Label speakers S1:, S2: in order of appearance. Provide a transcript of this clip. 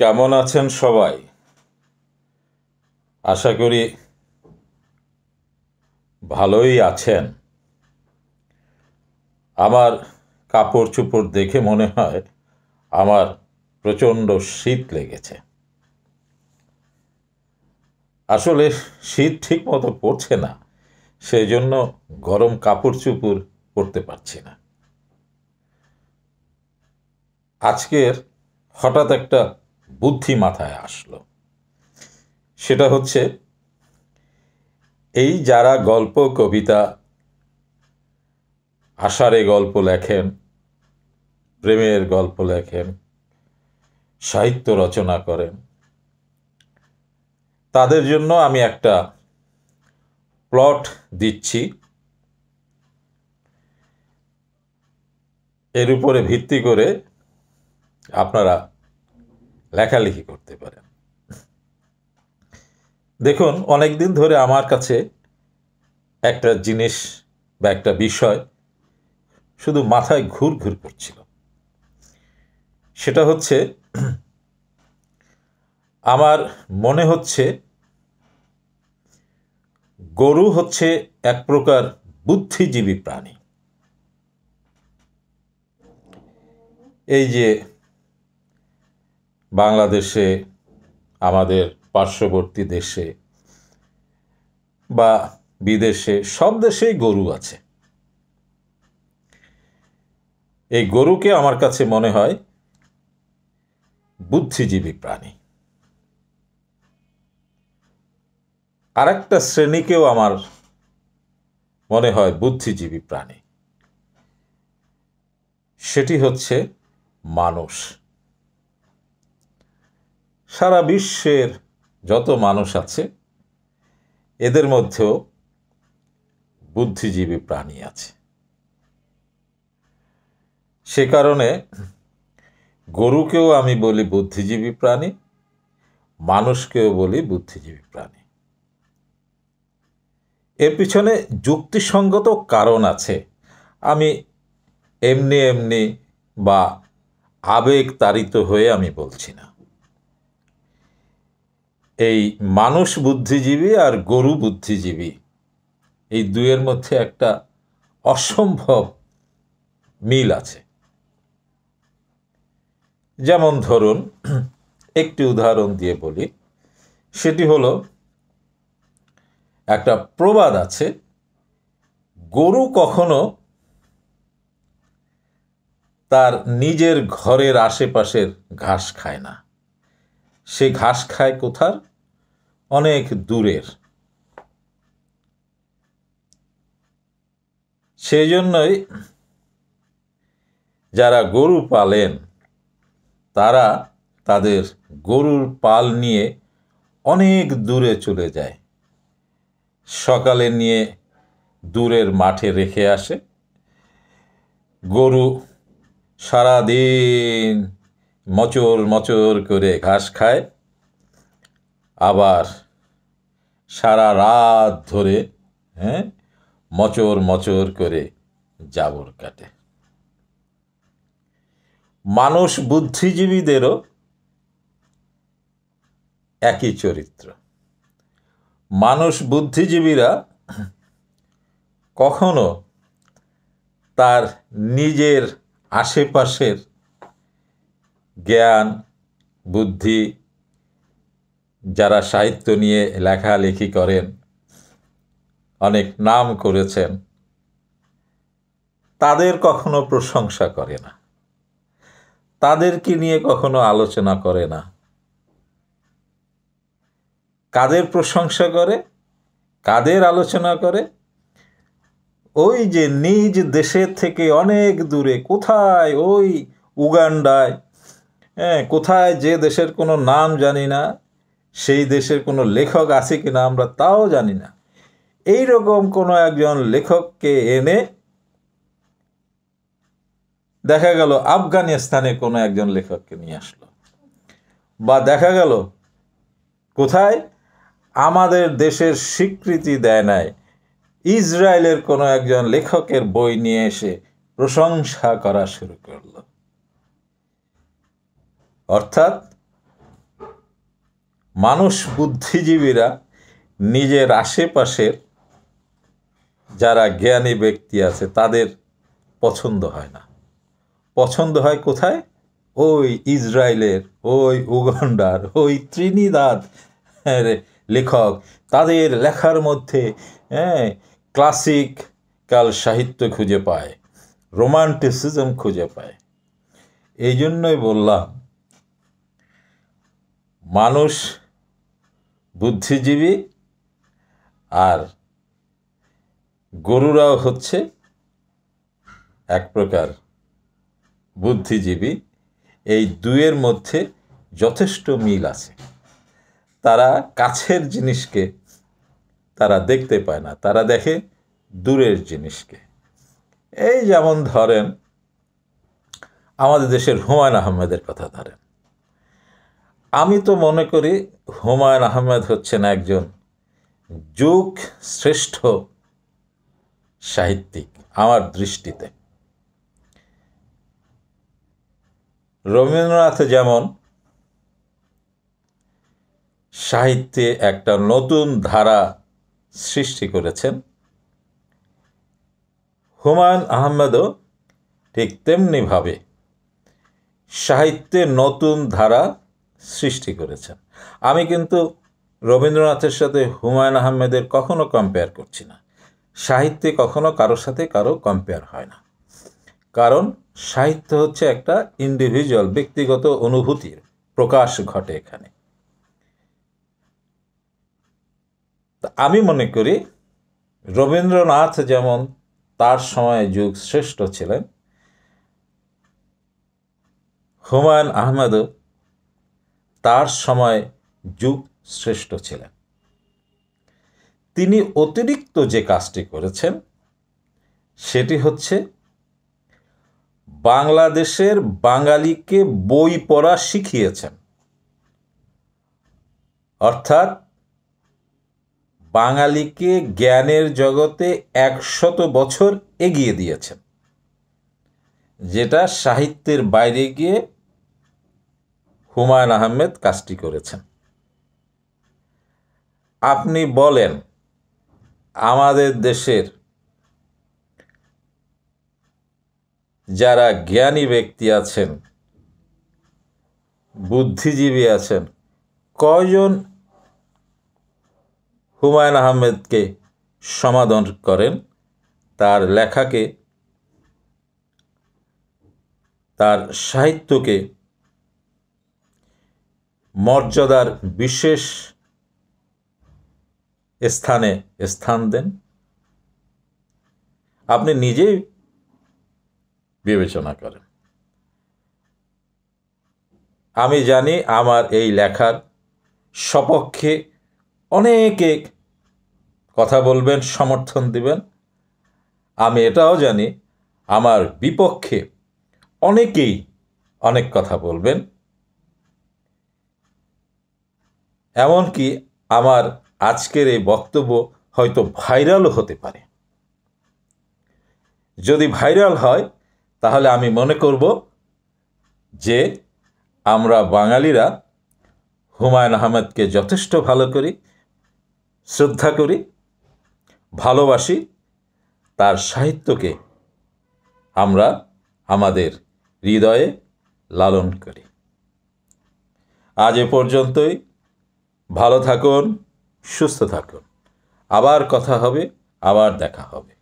S1: কেমন আছেন সবাই আশা করি ভালোই আছেন আমার কাপড় চুপড় দেখে মনে হয় আমার প্রচণ্ড শীত লেগেছে আসলে শীত ঠিক মতো পড়ছে না সেই জন্য গরম কাপড় চুপড় পরতে পারছি না আজকের হঠাৎ একটা বুদ্ধি মাথায় আসলো সেটা হচ্ছে এই যারা গল্প কবিতা আষাঢ়ে গল্প লেখেন প্রেমের গল্প লেখেন সাহিত্য রচনা করেন তাদের জন্য আমি একটা প্লট দিচ্ছি এর উপরে ভিত্তি করে আপনারা লেখালেখি করতে পারেন দেখুন অনেক দিন ধরে আমার কাছে একটা জিনিস বা একটা বিষয় শুধু মাথায় ঘুর ঘুর করছিল সেটা হচ্ছে আমার মনে হচ্ছে গরু হচ্ছে এক প্রকার বুদ্ধিজীবী প্রাণী এই যে বাংলাদেশে আমাদের পার্শ্ববর্তী দেশে বা বিদেশে সব দেশেই গরু আছে এই গরুকে আমার কাছে মনে হয় বুদ্ধিজীবী প্রাণী আরেকটা শ্রেণীকেও আমার মনে হয় বুদ্ধিজীবী প্রাণী সেটি হচ্ছে মানুষ সারা বিশ্বের যত মানুষ আছে এদের মধ্যেও বুদ্ধিজীবী প্রাণী আছে সে কারণে গরুকেও আমি বলি বুদ্ধিজীবী প্রাণী মানুষকেও বলি বুদ্ধিজীবী প্রাণী এর পিছনে যুক্তিসঙ্গত কারণ আছে আমি এমনি এমনি বা আবেগ তাড়িত হয়ে আমি বলছি না এই মানুষ বুদ্ধিজীবী আর গরু বুদ্ধিজীবী এই দুয়ের মধ্যে একটা অসম্ভব মিল আছে যেমন ধরুন একটি উদাহরণ দিয়ে বলি সেটি হলো একটা প্রবাদ আছে গরু কখনো তার নিজের ঘরের আশেপাশের ঘাস খায় না সে ঘাস খায় কোথার অনেক দূরের সেই জন্যই যারা গরু পালেন তারা তাদের গরুর পাল নিয়ে অনেক দূরে চলে যায় সকালে নিয়ে দূরের মাঠে রেখে আসে গরু সারাদিন মচর মচর করে ঘাস খায় আবার সারা রাত ধরে হ্যাঁ মচর মচর করে জাবর কাটে মানুষ বুদ্ধিজীবীদেরও একই চরিত্র মানুষ বুদ্ধিজীবীরা কখনো তার নিজের আশেপাশের জ্ঞান বুদ্ধি যারা সাহিত্য নিয়ে লেখালেখি করেন অনেক নাম করেছেন তাদের কখনো প্রশংসা করে না তাদেরকে নিয়ে কখনো আলোচনা করে না কাদের প্রশংসা করে কাদের আলোচনা করে ওই যে নিজ দেশের থেকে অনেক দূরে কোথায় ওই উগান্ডায় হ্যাঁ কোথায় যে দেশের কোনো নাম জানি না সেই দেশের কোনো লেখক আছে কিনা আমরা তাও জানি না এই রকম কোনো একজন লেখককে এনে দেখা গেল আফগানিস্তানে কোনো একজন লেখককে নিয়ে আসলো বা দেখা গেল কোথায় আমাদের দেশের স্বীকৃতি দেয় নাই ইসরায়েলের কোনো একজন লেখকের বই নিয়ে এসে প্রশংসা করা শুরু করল অর্থাৎ মানুষ বুদ্ধিজীবীরা নিজের আশেপাশের যারা জ্ঞানী ব্যক্তি আছে তাদের পছন্দ হয় না পছন্দ হয় কোথায় ওই ইসরায়েলের ওই উগান্ডার ওই ত্রিনিদাদ হ্যাঁ লেখক তাদের লেখার মধ্যে হ্যাঁ ক্লাসিক কাল সাহিত্য খুঁজে পায় রোমান্টিসিজম খুঁজে পায় এই জন্যই বললাম মানুষ বুদ্ধিজীবী আর গরুরাও হচ্ছে এক প্রকার বুদ্ধিজীবী এই দুয়ের মধ্যে যথেষ্ট মিল আছে তারা কাছের জিনিসকে তারা দেখতে পায় না তারা দেখে দূরের জিনিসকে এই যেমন ধরেন আমাদের দেশের হুমায়ুন আহমেদের কথা ধরেন আমি তো মনে করি হুমায়ুন আহমেদ হচ্ছেন একজন যুগ শ্রেষ্ঠ সাহিত্যিক আমার দৃষ্টিতে রবীন্দ্রনাথ যেমন সাহিত্যে একটা নতুন ধারা সৃষ্টি করেছেন হুমায়ুন আহমেদও ঠিক তেমনিভাবে সাহিত্যে নতুন ধারা সৃষ্টি করেছেন আমি কিন্তু রবীন্দ্রনাথের সাথে হুমায়ুন আহমেদের কখনো কম্পেয়ার করছি না সাহিত্যে কখনো কারোর সাথে কারো কম্পেয়ার হয় না কারণ সাহিত্য হচ্ছে একটা ইন্ডিভিজুয়াল ব্যক্তিগত অনুভূতির প্রকাশ ঘটে এখানে আমি মনে করি রবীন্দ্রনাথ যেমন তার সময়ে যুগ শ্রেষ্ঠ ছিলেন হুমায়ুন আহমেদও তার সময় যুগ শ্রেষ্ঠ ছিলেন তিনি অতিরিক্ত যে কাজটি করেছেন সেটি হচ্ছে বাংলাদেশের বাঙালিকে বই পড়া শিখিয়েছেন অর্থাৎ বাঙালিকে জ্ঞানের জগতে একশত বছর এগিয়ে দিয়েছেন যেটা সাহিত্যের বাইরে গিয়ে হুমায়ুন আহমেদ কাজটি করেছেন আপনি বলেন আমাদের দেশের যারা জ্ঞানী ব্যক্তি আছেন বুদ্ধিজীবী আছেন কয়জন হুমায়ুন আহমেদকে সমাধান করেন তার লেখাকে তার সাহিত্যকে মর্যাদার বিশেষ স্থানে স্থান দেন আপনি নিজেই বিবেচনা করেন আমি জানি আমার এই লেখার সপক্ষে অনেকে কথা বলবেন সমর্থন দিবেন আমি এটাও জানি আমার বিপক্ষে অনেকেই অনেক কথা বলবেন এমনকি আমার আজকের এই বক্তব্য হয়তো ভাইরালও হতে পারে যদি ভাইরাল হয় তাহলে আমি মনে করব যে আমরা বাঙালিরা হুমায়ুন আহমেদকে যথেষ্ট ভালো করি শ্রদ্ধা করি ভালোবাসি তার সাহিত্যকে আমরা আমাদের হৃদয়ে লালন করি আজ এ পর্যন্তই ভালো থাকুন সুস্থ থাকুন আবার কথা হবে আবার দেখা হবে